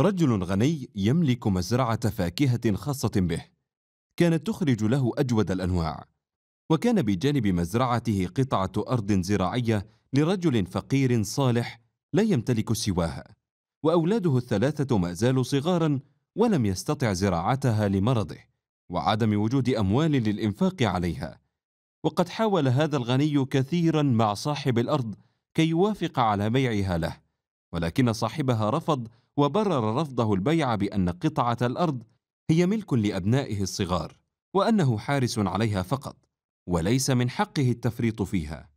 رجل غني يملك مزرعة فاكهة خاصة به كانت تخرج له أجود الأنواع وكان بجانب مزرعته قطعة أرض زراعية لرجل فقير صالح لا يمتلك سواها وأولاده الثلاثة ما زالوا صغارا ولم يستطع زراعتها لمرضه وعدم وجود أموال للإنفاق عليها وقد حاول هذا الغني كثيرا مع صاحب الأرض كي يوافق على بيعها له ولكن صاحبها رفض وبرر رفضه البيع بأن قطعة الأرض هي ملك لأبنائه الصغار وأنه حارس عليها فقط وليس من حقه التفريط فيها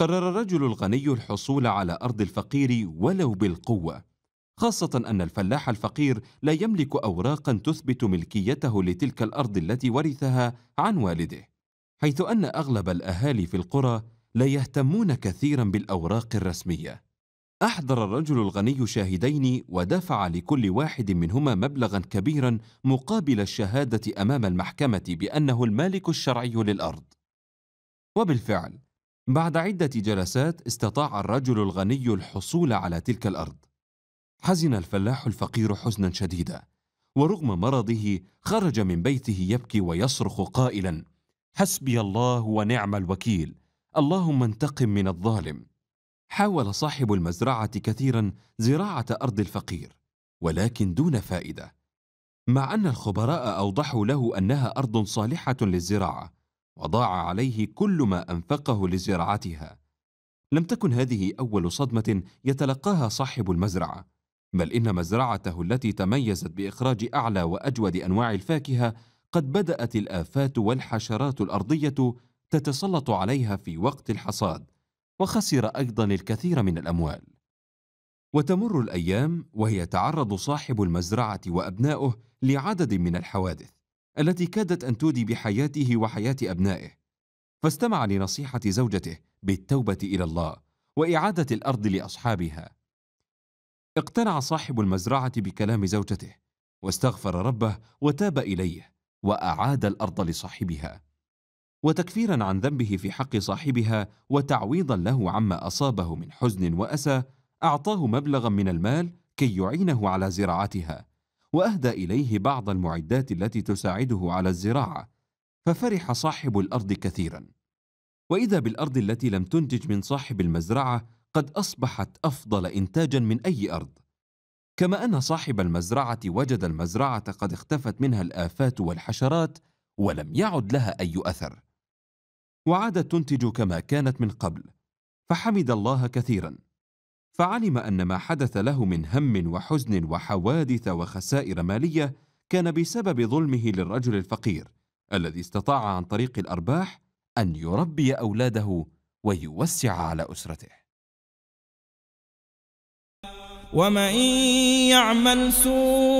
قرر الرجل الغني الحصول على أرض الفقير ولو بالقوة خاصة أن الفلاح الفقير لا يملك أوراقا تثبت ملكيته لتلك الأرض التي ورثها عن والده حيث أن أغلب الأهالي في القرى لا يهتمون كثيرا بالأوراق الرسمية أحضر الرجل الغني شاهدين ودفع لكل واحد منهما مبلغا كبيرا مقابل الشهادة أمام المحكمة بأنه المالك الشرعي للأرض. وبالفعل، بعد عدة جلسات استطاع الرجل الغني الحصول على تلك الأرض. حزن الفلاح الفقير حزنا شديدا، ورغم مرضه خرج من بيته يبكي ويصرخ قائلا: حسبي الله ونعم الوكيل، اللهم انتقم من الظالم. حاول صاحب المزرعة كثيرا زراعة أرض الفقير ولكن دون فائدة مع أن الخبراء أوضحوا له أنها أرض صالحة للزراعة وضاع عليه كل ما أنفقه لزراعتها لم تكن هذه أول صدمة يتلقاها صاحب المزرعة بل إن مزرعته التي تميزت بإخراج أعلى وأجود أنواع الفاكهة قد بدأت الآفات والحشرات الأرضية تتسلط عليها في وقت الحصاد وخسر أيضا الكثير من الأموال وتمر الأيام ويتعرض صاحب المزرعة وأبنائه لعدد من الحوادث التي كادت أن تودي بحياته وحياة أبنائه فاستمع لنصيحة زوجته بالتوبة إلى الله وإعادة الأرض لأصحابها اقتنع صاحب المزرعة بكلام زوجته واستغفر ربه وتاب إليه وأعاد الأرض لصاحبها وتكفيرا عن ذنبه في حق صاحبها وتعويضا له عما اصابه من حزن واسى اعطاه مبلغا من المال كي يعينه على زراعتها واهدى اليه بعض المعدات التي تساعده على الزراعه ففرح صاحب الارض كثيرا واذا بالارض التي لم تنتج من صاحب المزرعه قد اصبحت افضل انتاجا من اي ارض كما ان صاحب المزرعه وجد المزرعه قد اختفت منها الافات والحشرات ولم يعد لها اي اثر وعادت تنتج كما كانت من قبل فحمد الله كثيرا فعلم ان ما حدث له من هم وحزن وحوادث وخسائر ماليه كان بسبب ظلمه للرجل الفقير الذي استطاع عن طريق الارباح ان يربي اولاده ويوسع على اسرته ومن يعمل سوءا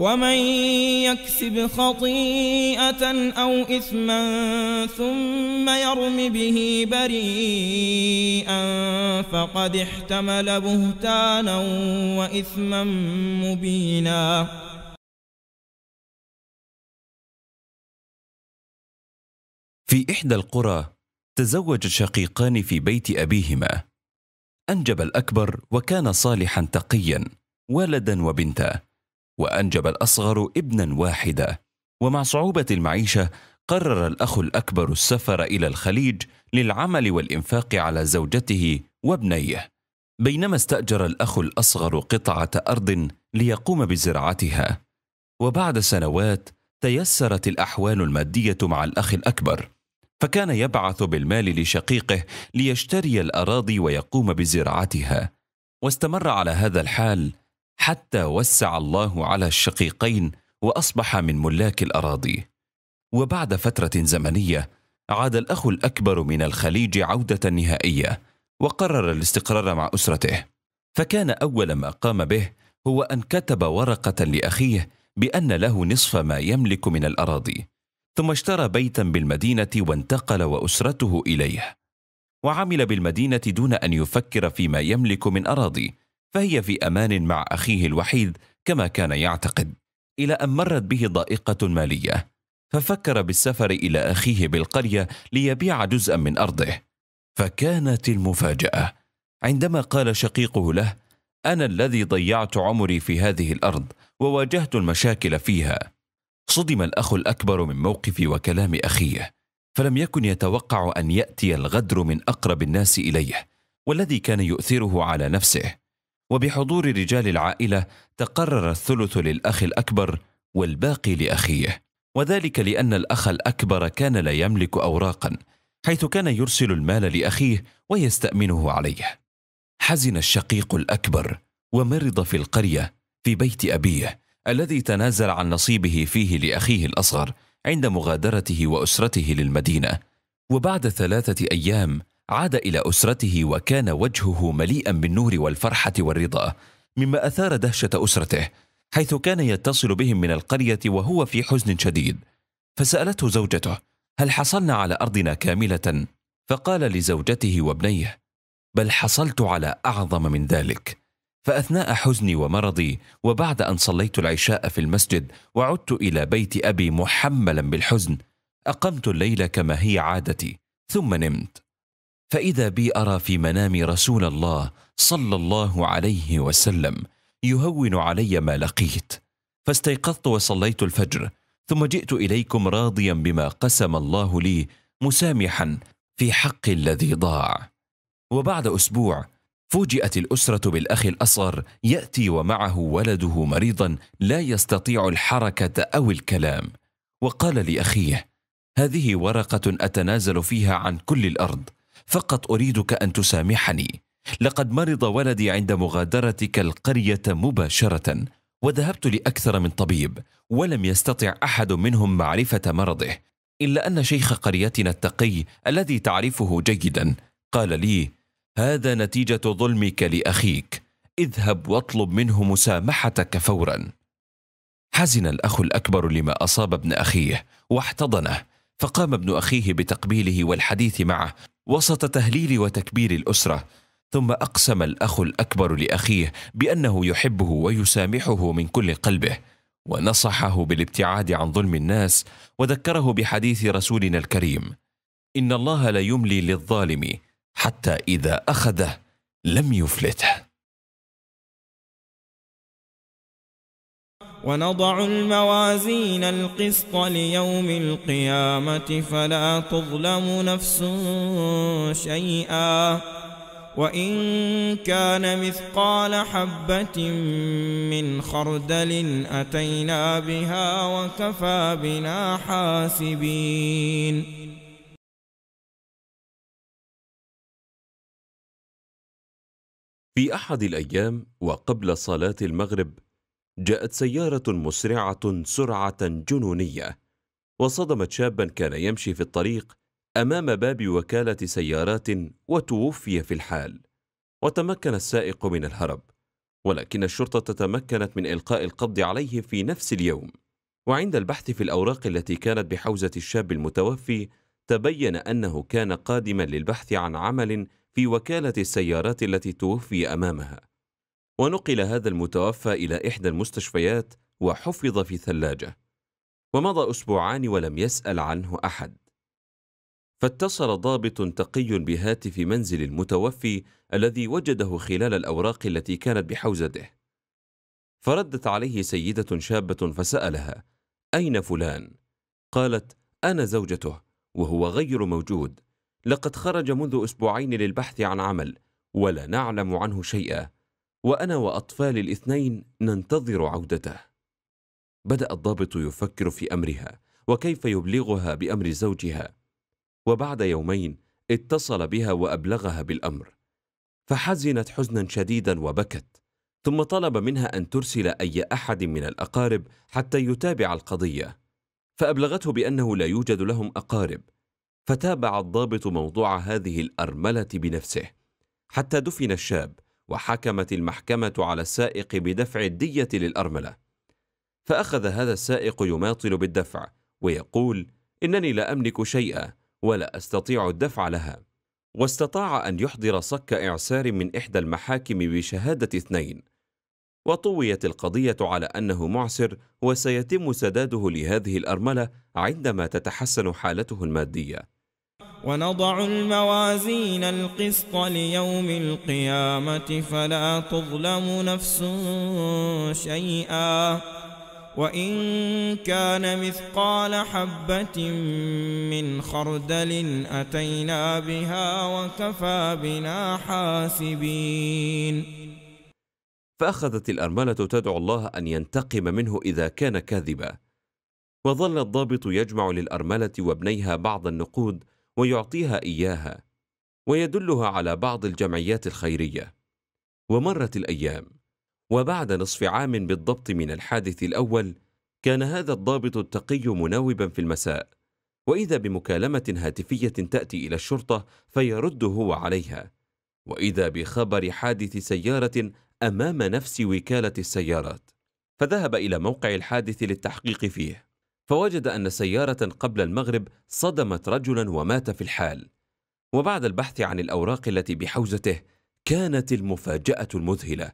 ومن يكسب خطيئة أو إثما ثم يرم به بريئا فقد احتمل بهتانا وإثما مبينا في إحدى القرى تزوج شقيقان في بيت أبيهما أنجب الأكبر وكان صالحا تقيا ولدا وبنتا وأنجب الأصغر ابنا واحدا ومع صعوبة المعيشة قرر الأخ الأكبر السفر إلى الخليج للعمل والإنفاق على زوجته وابنيه بينما استأجر الأخ الأصغر قطعة أرض ليقوم بزراعتها وبعد سنوات تيسرت الأحوال المادية مع الأخ الأكبر فكان يبعث بالمال لشقيقه ليشتري الأراضي ويقوم بزراعتها واستمر على هذا الحال حتى وسع الله على الشقيقين واصبح من ملاك الاراضي وبعد فتره زمنيه عاد الاخ الاكبر من الخليج عوده نهائيه وقرر الاستقرار مع اسرته فكان اول ما قام به هو ان كتب ورقه لاخيه بان له نصف ما يملك من الاراضي ثم اشترى بيتا بالمدينه وانتقل واسرته اليه وعمل بالمدينه دون ان يفكر فيما يملك من اراضي فهي في امان مع اخيه الوحيد كما كان يعتقد الى ان مرت به ضائقه ماليه ففكر بالسفر الى اخيه بالقريه ليبيع جزءا من ارضه فكانت المفاجاه عندما قال شقيقه له انا الذي ضيعت عمري في هذه الارض وواجهت المشاكل فيها صدم الاخ الاكبر من موقف وكلام اخيه فلم يكن يتوقع ان ياتي الغدر من اقرب الناس اليه والذي كان يؤثره على نفسه وبحضور رجال العائلة تقرر الثلث للأخ الأكبر والباقي لأخيه وذلك لأن الأخ الأكبر كان لا يملك أوراقا حيث كان يرسل المال لأخيه ويستأمنه عليه حزن الشقيق الأكبر ومرض في القرية في بيت أبيه الذي تنازل عن نصيبه فيه لأخيه الأصغر عند مغادرته وأسرته للمدينة وبعد ثلاثة أيام عاد إلى أسرته وكان وجهه مليئا بالنور والفرحة والرضا مما أثار دهشة أسرته حيث كان يتصل بهم من القرية وهو في حزن شديد فسألته زوجته هل حصلنا على أرضنا كاملة؟ فقال لزوجته وابنيه بل حصلت على أعظم من ذلك فأثناء حزني ومرضي وبعد أن صليت العشاء في المسجد وعدت إلى بيت أبي محملا بالحزن أقمت الليل كما هي عادتي ثم نمت فاذا بي ارى في منامي رسول الله صلى الله عليه وسلم يهون علي ما لقيت فاستيقظت وصليت الفجر ثم جئت اليكم راضيا بما قسم الله لي مسامحا في حق الذي ضاع وبعد اسبوع فوجئت الاسره بالاخ الاصغر ياتي ومعه ولده مريضا لا يستطيع الحركه او الكلام وقال لاخيه هذه ورقه اتنازل فيها عن كل الارض فقط اريدك ان تسامحني لقد مرض ولدي عند مغادرتك القريه مباشره وذهبت لاكثر من طبيب ولم يستطع احد منهم معرفه مرضه الا ان شيخ قريتنا التقي الذي تعرفه جيدا قال لي هذا نتيجه ظلمك لاخيك اذهب واطلب منه مسامحتك فورا حزن الاخ الاكبر لما اصاب ابن اخيه واحتضنه فقام ابن اخيه بتقبيله والحديث معه وسط تهليل وتكبير الاسره ثم اقسم الاخ الاكبر لاخيه بانه يحبه ويسامحه من كل قلبه ونصحه بالابتعاد عن ظلم الناس وذكره بحديث رسولنا الكريم ان الله لا يملي للظالم حتى اذا اخذه لم يفلته ونضع الموازين القسط ليوم القيامة فلا تظلم نفس شيئا وإن كان مثقال حبة من خردل أتينا بها وكفى بنا حاسبين في أحد الأيام وقبل صلاة المغرب جاءت سيارة مسرعة سرعة جنونية وصدمت شابا كان يمشي في الطريق أمام باب وكالة سيارات وتوفي في الحال وتمكن السائق من الهرب ولكن الشرطة تمكنت من إلقاء القبض عليه في نفس اليوم وعند البحث في الأوراق التي كانت بحوزة الشاب المتوفي تبين أنه كان قادما للبحث عن عمل في وكالة السيارات التي توفي أمامها ونقل هذا المتوفى إلى إحدى المستشفيات وحفظ في ثلاجة ومضى أسبوعان ولم يسأل عنه أحد فاتصل ضابط تقي بهاتف منزل المتوفي الذي وجده خلال الأوراق التي كانت بحوزته فردت عليه سيدة شابة فسألها أين فلان؟ قالت أنا زوجته وهو غير موجود لقد خرج منذ أسبوعين للبحث عن عمل ولا نعلم عنه شيئا وأنا وأطفال الاثنين ننتظر عودته بدأ الضابط يفكر في أمرها وكيف يبلغها بأمر زوجها وبعد يومين اتصل بها وأبلغها بالأمر فحزنت حزنا شديدا وبكت ثم طلب منها أن ترسل أي أحد من الأقارب حتى يتابع القضية فأبلغته بأنه لا يوجد لهم أقارب فتابع الضابط موضوع هذه الأرملة بنفسه حتى دفن الشاب وحكمت المحكمة على السائق بدفع الدية للأرملة فأخذ هذا السائق يماطل بالدفع ويقول إنني لا أملك شيئا ولا أستطيع الدفع لها واستطاع أن يحضر صك إعسار من إحدى المحاكم بشهادة اثنين وطويت القضية على أنه معسر وسيتم سداده لهذه الأرملة عندما تتحسن حالته المادية ونضع الموازين القسط ليوم القيامة فلا تظلم نفس شيئا وإن كان مثقال حبة من خردل أتينا بها وكفى بنا حاسبين فأخذت الأرملة تدعو الله أن ينتقم منه إذا كان كاذبا وظل الضابط يجمع للأرملة وابنيها بعض النقود ويعطيها اياها ويدلها على بعض الجمعيات الخيريه ومرت الايام وبعد نصف عام بالضبط من الحادث الاول كان هذا الضابط التقي مناوبا في المساء واذا بمكالمه هاتفيه تاتي الى الشرطه فيرد هو عليها واذا بخبر حادث سياره امام نفس وكاله السيارات فذهب الى موقع الحادث للتحقيق فيه فوجد أن سيارة قبل المغرب صدمت رجلا ومات في الحال وبعد البحث عن الأوراق التي بحوزته كانت المفاجأة المذهلة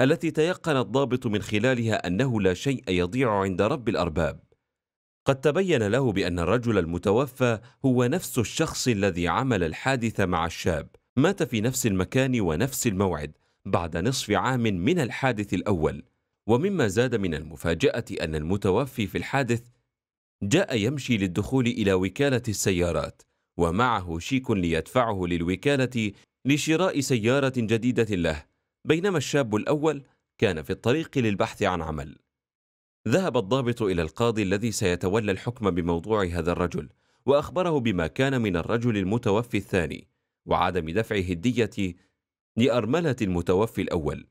التي تيقن الضابط من خلالها أنه لا شيء يضيع عند رب الأرباب قد تبين له بأن الرجل المتوفى هو نفس الشخص الذي عمل الحادث مع الشاب مات في نفس المكان ونفس الموعد بعد نصف عام من الحادث الأول ومما زاد من المفاجأة أن المتوفي في الحادث جاء يمشي للدخول إلى وكالة السيارات ومعه شيك ليدفعه للوكالة لشراء سيارة جديدة له بينما الشاب الأول كان في الطريق للبحث عن عمل ذهب الضابط إلى القاضي الذي سيتولى الحكم بموضوع هذا الرجل وأخبره بما كان من الرجل المتوفي الثاني وعدم دفعه الدية لأرملة المتوفي الأول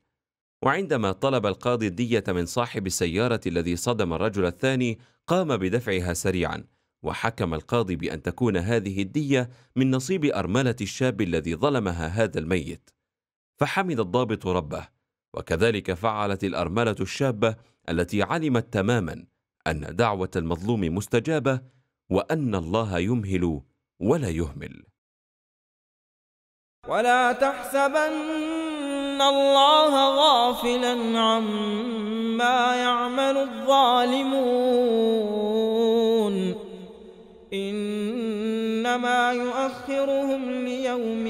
وعندما طلب القاضي الدية من صاحب السيارة الذي صدم الرجل الثاني قام بدفعها سريعا وحكم القاضي بأن تكون هذه الدية من نصيب أرملة الشاب الذي ظلمها هذا الميت فحمد الضابط ربه وكذلك فعلت الأرملة الشابة التي علمت تماما أن دعوة المظلوم مستجابة وأن الله يمهل ولا يهمل ولا تحسبن أن الله غافلا عما يعمل الظالمون إنما يؤخرهم ليوم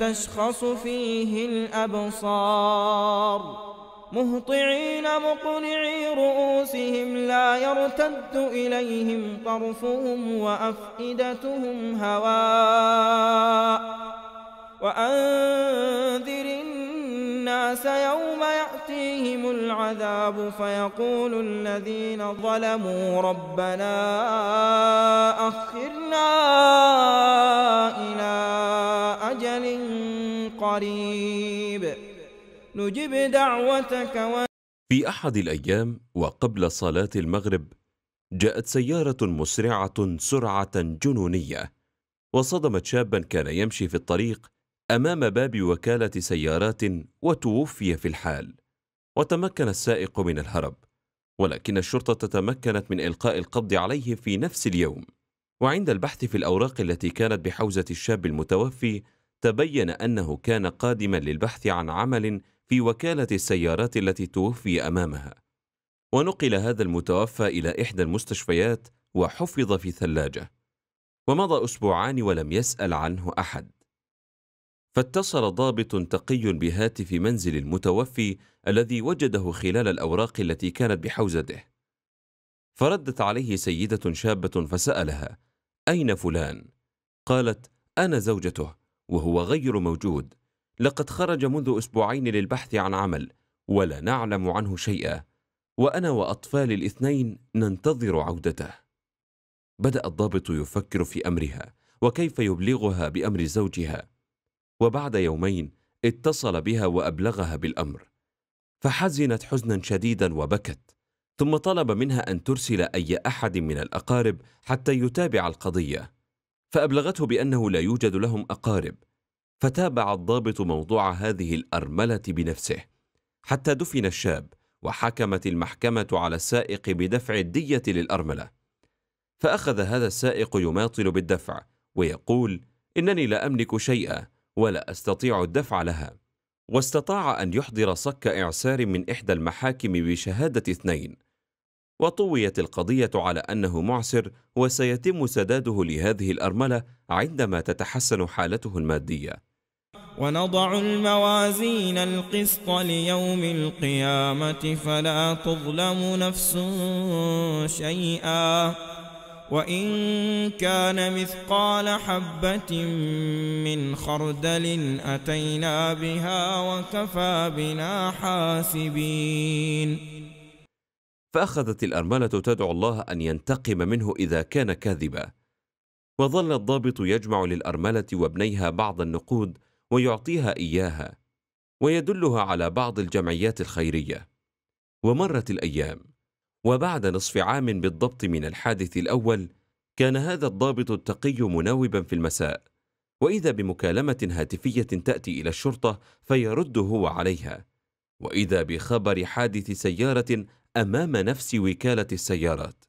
تشخص فيه الأبصار مهطعين مقنعي رؤوسهم لا يرتد إليهم طرفهم وأفئدتهم هواء وأنذر الناس يوم يأتيهم العذاب فيقول الذين ظلموا ربنا أخرنا إلى أجل قريب نجب دعوتك و... في أحد الأيام وقبل صلاة المغرب جاءت سيارة مسرعة سرعة جنونية وصدمت شابا كان يمشي في الطريق امام باب وكاله سيارات وتوفي في الحال وتمكن السائق من الهرب ولكن الشرطه تمكنت من القاء القبض عليه في نفس اليوم وعند البحث في الاوراق التي كانت بحوزه الشاب المتوفي تبين انه كان قادما للبحث عن عمل في وكاله السيارات التي توفي امامها ونقل هذا المتوفى الى احدى المستشفيات وحفظ في ثلاجه ومضى اسبوعان ولم يسال عنه احد فاتصل ضابط تقي بهاتف منزل المتوفي الذي وجده خلال الأوراق التي كانت بحوزته فردت عليه سيدة شابة فسألها أين فلان؟ قالت أنا زوجته وهو غير موجود لقد خرج منذ أسبوعين للبحث عن عمل ولا نعلم عنه شيئا وأنا وأطفالي الاثنين ننتظر عودته بدأ الضابط يفكر في أمرها وكيف يبلغها بأمر زوجها وبعد يومين اتصل بها وابلغها بالامر فحزنت حزنا شديدا وبكت ثم طلب منها ان ترسل اي احد من الاقارب حتى يتابع القضيه فابلغته بانه لا يوجد لهم اقارب فتابع الضابط موضوع هذه الارمله بنفسه حتى دفن الشاب وحكمت المحكمه على السائق بدفع الديه للارمله فاخذ هذا السائق يماطل بالدفع ويقول انني لا املك شيئا ولا أستطيع الدفع لها واستطاع أن يحضر صك إعسار من إحدى المحاكم بشهادة اثنين وطويت القضية على أنه معسر وسيتم سداده لهذه الأرملة عندما تتحسن حالته المادية ونضع الموازين القسط ليوم القيامة فلا تظلم نفس شيئا وإن كان مثقال حبة من خردل أتينا بها وكفى بنا حاسبين فأخذت الأرملة تدعو الله أن ينتقم منه إذا كان كاذبا وظل الضابط يجمع للأرملة وابنيها بعض النقود ويعطيها إياها ويدلها على بعض الجمعيات الخيرية ومرت الأيام وبعد نصف عام بالضبط من الحادث الأول كان هذا الضابط التقي مناوبا في المساء وإذا بمكالمة هاتفية تأتي إلى الشرطة فيرد هو عليها وإذا بخبر حادث سيارة أمام نفس وكالة السيارات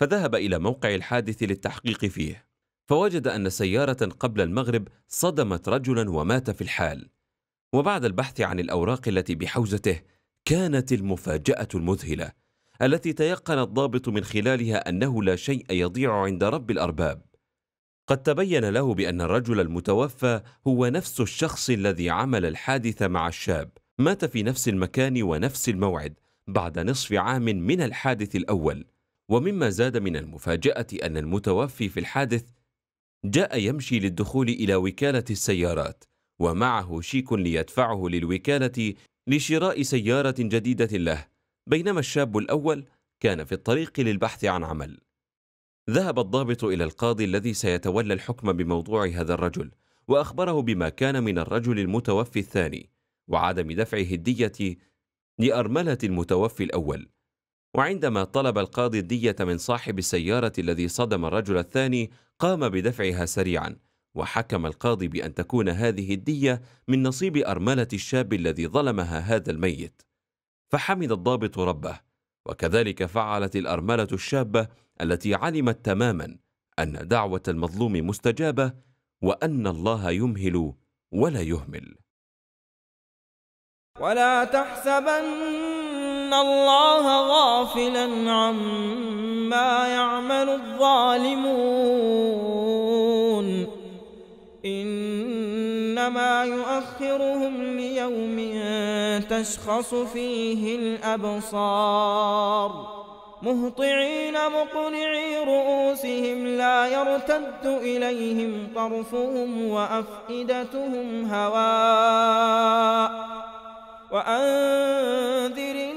فذهب إلى موقع الحادث للتحقيق فيه فوجد أن سيارة قبل المغرب صدمت رجلا ومات في الحال وبعد البحث عن الأوراق التي بحوزته كانت المفاجأة المذهلة التي تيقن الضابط من خلالها انه لا شيء يضيع عند رب الارباب قد تبين له بان الرجل المتوفى هو نفس الشخص الذي عمل الحادث مع الشاب مات في نفس المكان ونفس الموعد بعد نصف عام من الحادث الاول ومما زاد من المفاجاه ان المتوفي في الحادث جاء يمشي للدخول الى وكاله السيارات ومعه شيك ليدفعه للوكاله لشراء سياره جديده له بينما الشاب الأول كان في الطريق للبحث عن عمل ذهب الضابط إلى القاضي الذي سيتولى الحكم بموضوع هذا الرجل وأخبره بما كان من الرجل المتوفي الثاني وعدم دفعه الدية لأرملة المتوفي الأول وعندما طلب القاضي الدية من صاحب السيارة الذي صدم الرجل الثاني قام بدفعها سريعا وحكم القاضي بأن تكون هذه الدية من نصيب أرملة الشاب الذي ظلمها هذا الميت فحمد الضابط ربه وكذلك فعلت الأرملة الشابة التي علمت تماما أن دعوة المظلوم مستجابة وأن الله يمهل ولا يهمل ولا تحسبن الله غافلا عما يعمل الظالمون إن إنما يؤخرهم ليوم تشخص فيه الأبصار مهطعين مقنعي رؤوسهم لا يرتد إليهم طرفهم وأفئدتهم هواء وأنذر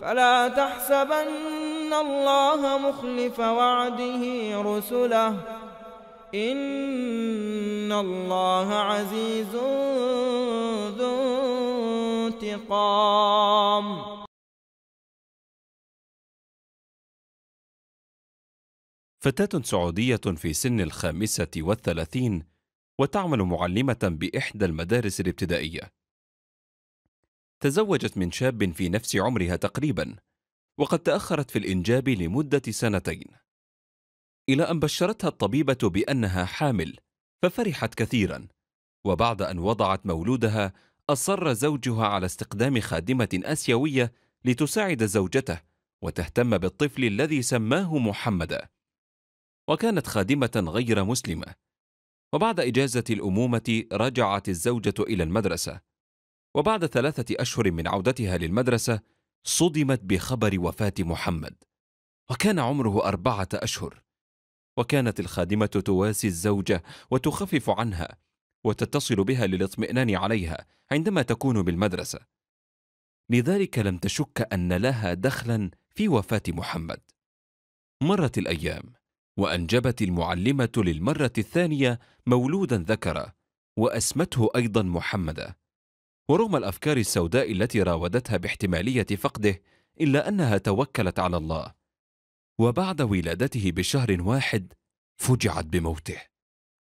فلا تحسبن الله مخلف وعده رسله إن الله عزيز ذو انتقام فتاة سعودية في سن الخامسة والثلاثين وتعمل معلمة بإحدى المدارس الابتدائية تزوجت من شاب في نفس عمرها تقريبا وقد تأخرت في الإنجاب لمدة سنتين إلى أن بشرتها الطبيبة بأنها حامل ففرحت كثيرا وبعد أن وضعت مولودها أصر زوجها على استقدام خادمة آسيوية لتساعد زوجته وتهتم بالطفل الذي سماه محمدا وكانت خادمة غير مسلمة وبعد إجازة الأمومة رجعت الزوجة إلى المدرسة وبعد ثلاثة أشهر من عودتها للمدرسة صدمت بخبر وفاة محمد وكان عمره أربعة أشهر وكانت الخادمة تواسي الزوجة وتخفف عنها وتتصل بها للاطمئنان عليها عندما تكون بالمدرسة لذلك لم تشك أن لها دخلا في وفاة محمد مرت الأيام وأنجبت المعلمة للمرة الثانية مولودا ذكرا وأسمته أيضا محمدا ورغم الأفكار السوداء التي راودتها باحتمالية فقده إلا أنها توكلت على الله وبعد ولادته بشهر واحد فجعت بموته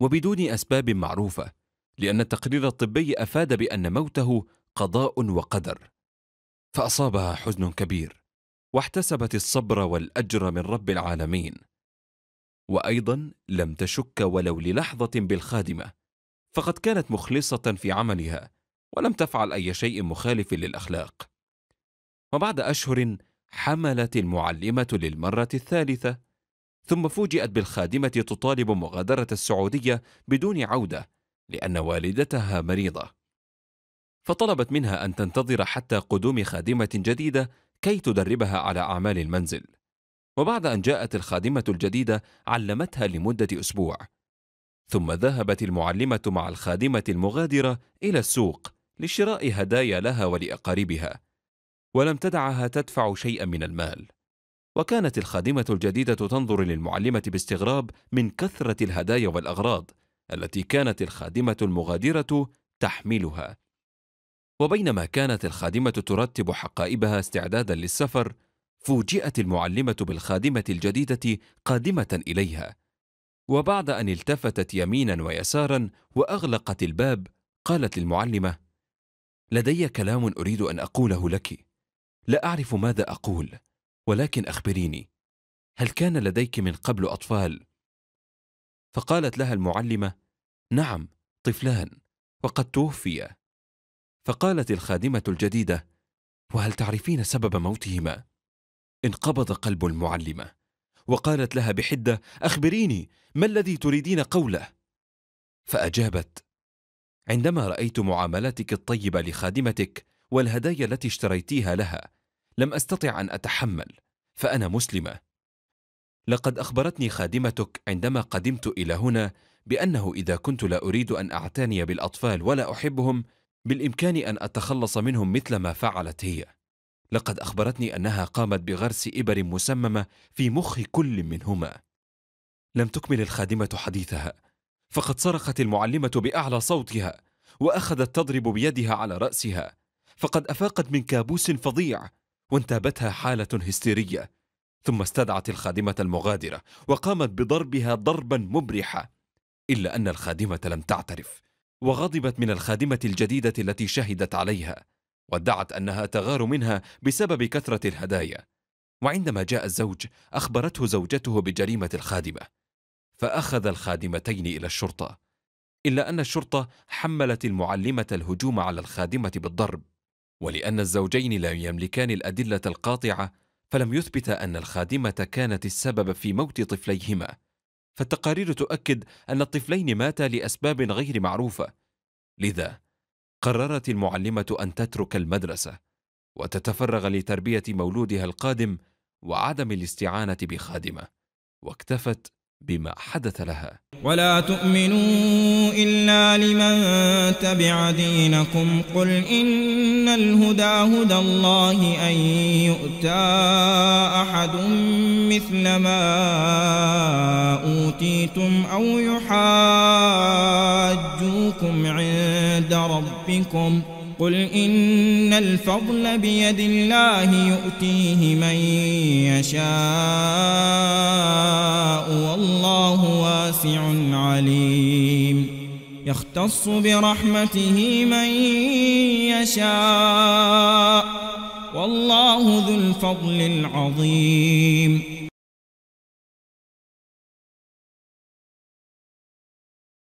وبدون أسباب معروفة لأن التقرير الطبي أفاد بأن موته قضاء وقدر فأصابها حزن كبير واحتسبت الصبر والأجر من رب العالمين وأيضا لم تشك ولو للحظة بالخادمة فقد كانت مخلصة في عملها ولم تفعل أي شيء مخالف للأخلاق وبعد أشهر حملت المعلمة للمرة الثالثة ثم فوجئت بالخادمة تطالب مغادرة السعودية بدون عودة لأن والدتها مريضة فطلبت منها أن تنتظر حتى قدوم خادمة جديدة كي تدربها على أعمال المنزل وبعد أن جاءت الخادمة الجديدة علمتها لمدة أسبوع ثم ذهبت المعلمة مع الخادمة المغادرة إلى السوق لشراء هدايا لها ولأقاربها ولم تدعها تدفع شيئا من المال وكانت الخادمة الجديدة تنظر للمعلمة باستغراب من كثرة الهدايا والأغراض التي كانت الخادمة المغادرة تحملها وبينما كانت الخادمة ترتب حقائبها استعدادا للسفر فوجئت المعلمة بالخادمة الجديدة قادمة إليها وبعد أن التفتت يمينا ويسارا وأغلقت الباب قالت للمعلمة لدي كلام أريد أن أقوله لك لا أعرف ماذا أقول ولكن أخبريني هل كان لديك من قبل أطفال؟ فقالت لها المعلمة نعم طفلان وقد توفيا فقالت الخادمة الجديدة وهل تعرفين سبب موتهما؟ انقبض قلب المعلمة وقالت لها بحدة أخبريني ما الذي تريدين قوله؟ فأجابت عندما رأيت معاملاتك الطيبة لخادمتك والهدايا التي اشتريتيها لها لم أستطع أن أتحمل فأنا مسلمة لقد أخبرتني خادمتك عندما قدمت إلى هنا بأنه إذا كنت لا أريد أن أعتني بالأطفال ولا أحبهم بالإمكان أن أتخلص منهم مثل ما فعلت هي لقد أخبرتني أنها قامت بغرس إبر مسممة في مخ كل منهما لم تكمل الخادمة حديثها فقد صرخت المعلمة بأعلى صوتها وأخذت تضرب بيدها على رأسها فقد أفاقت من كابوس فظيع وانتابتها حالة هستيرية ثم استدعت الخادمة المغادرة وقامت بضربها ضربا مبرحا إلا أن الخادمة لم تعترف وغضبت من الخادمة الجديدة التي شهدت عليها وادعت أنها تغار منها بسبب كثرة الهدايا وعندما جاء الزوج أخبرته زوجته بجريمة الخادمة فأخذ الخادمتين إلى الشرطة إلا أن الشرطة حملت المعلمة الهجوم على الخادمة بالضرب ولأن الزوجين لا يملكان الأدلة القاطعة فلم يثبت أن الخادمة كانت السبب في موت طفليهما فالتقارير تؤكد أن الطفلين ماتا لأسباب غير معروفة لذا قررت المعلمة أن تترك المدرسة وتتفرغ لتربية مولودها القادم وعدم الاستعانة بخادمة واكتفت بما حدث لها ولا تؤمنوا إلا لمن تبع دينكم قل إن الهدى هدى الله أن يؤتى أحد مثل ما أوتيتم أو يحاجوكم عند ربكم قل إن الفضل بيد الله يؤتيه من يشاء والله واسع عليم يختص برحمته من يشاء والله ذو الفضل العظيم